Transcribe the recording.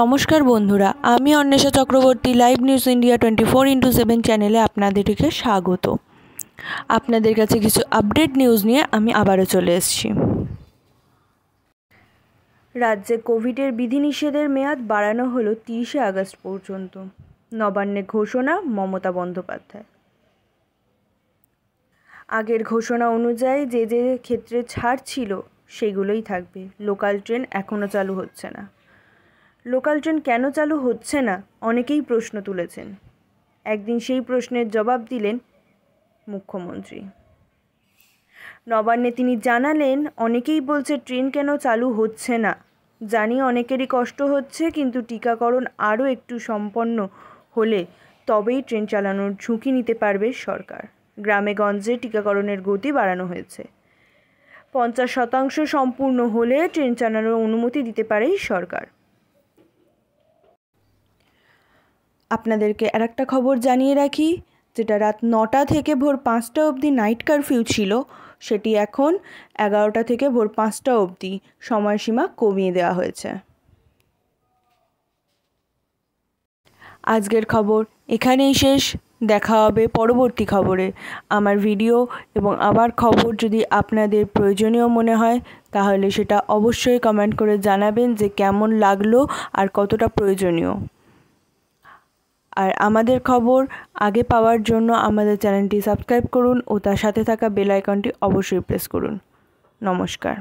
নমস্কার বন্ধুরা আমি Anwesha Chakraborty live news India twenty four into seven চ্যানেলে আপনাদেরকে স্বাগত আপনাদের কাছে কিছু আপডেট নিউজ নিয়ে আমি আবারও চলে এসেছি রাজ্যে কোভিডের বিধিনিষেধের মেয়াদ বাড়ানো হলো তিরিশে আগস্ট পর্যন্ত নবান্নে ঘোষণা মমতা বন্দ্যোপাধ্যায় আগের ঘোষণা অনুযায়ী যে যে ক্ষেত্রে ছাড় ছিল সেগুলোই থাকবে লোকাল ট্রেন এখনও চালু হচ্ছে না লোকাল ট্রেন কেন চালু হচ্ছে না অনেকেই প্রশ্ন তুলেছেন একদিন সেই প্রশ্নের জবাব দিলেন মুখ্যমন্ত্রী নবান্নে তিনি জানালেন অনেকেই বলছে ট্রেন কেন চালু হচ্ছে না জানি অনেকেরই কষ্ট হচ্ছে কিন্তু টিকাকরণ আরও একটু সম্পন্ন হলে তবেই ট্রেন চালানোর ঝুঁকি নিতে পারবে সরকার গ্রামে গঞ্জে টিকাকরণের গতি বাড়ানো হয়েছে পঞ্চাশ শতাংশ সম্পূর্ণ হলে ট্রেন চালানোর অনুমতি দিতে পারেই সরকার আপনাদেরকে আর একটা খবর জানিয়ে রাখি যেটা রাত নটা থেকে ভোর পাঁচটা অবধি নাইট কারফিউ ছিল সেটি এখন এগারোটা থেকে ভোর পাঁচটা অবধি সময়সীমা কমিয়ে দেওয়া হয়েছে আজকের খবর এখানেই শেষ দেখা হবে পরবর্তী খবরে আমার ভিডিও এবং আমার খবর যদি আপনাদের প্রয়োজনীয় মনে হয় তাহলে সেটা অবশ্যই কমেন্ট করে জানাবেন যে কেমন লাগলো আর কতটা প্রয়োজনীয় আর আমাদের খবর আগে পাওয়ার জন্য আমাদের চ্যানেলটি সাবস্ক্রাইব করুন ও তার সাথে থাকা বেল আইকনটি অবশ্যই প্রেস করুন নমস্কার